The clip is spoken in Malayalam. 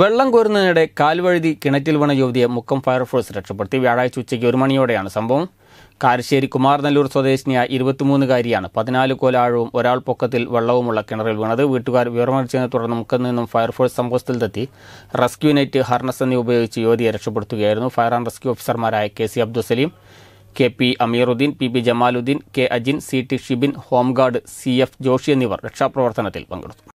വെള്ളം കോരുന്നതിനിടെ കാൽവഴുതി കിണറ്റിൽ വീണ യുവതിയെ മുക്കം ഫയർഫോഴ്സ് രക്ഷപ്പെടുത്തി വ്യാഴാഴ്ച ഉച്ചയ്ക്ക് ഒരു മണിയോടെയാണ് സംഭവം കാരശ്ശേരി കുമാർനല്ലൂർ സ്വദേശിനിയായ ഇരുപത്തിമൂന്നുകാരിയാണ് പതിനാല് കോലാഴവും ഒരാൾ പൊക്കത്തിൽ വെള്ളവുമുള്ള കിണറിൽ വീണത് വീട്ടുകാർ വിവരമറിച്ചതിനെ തുടർന്ന് മുക്കത്ത് നിന്നും ഫയർഫോഴ്സ് സംഭവത്തിലെത്തി റെസ്ക്യൂ നെറ്റ് ഹർണസ് എന്നിവ ഉപയോഗിച്ച് യുവതിയെ രക്ഷപ്പെടുത്തുകയായിരുന്നു ഫയർ ആൻഡ് റെസ്ക്യൂ ഓഫീസർമാരായ K C Abdul Salim K P Amiruddin P B Jamaluddin K Ajin C T Shibin home guard C F Joshi എന്നിവർ രക്ഷാപ്രവർത്തനത്തിൽ പങ്കെടുത്തു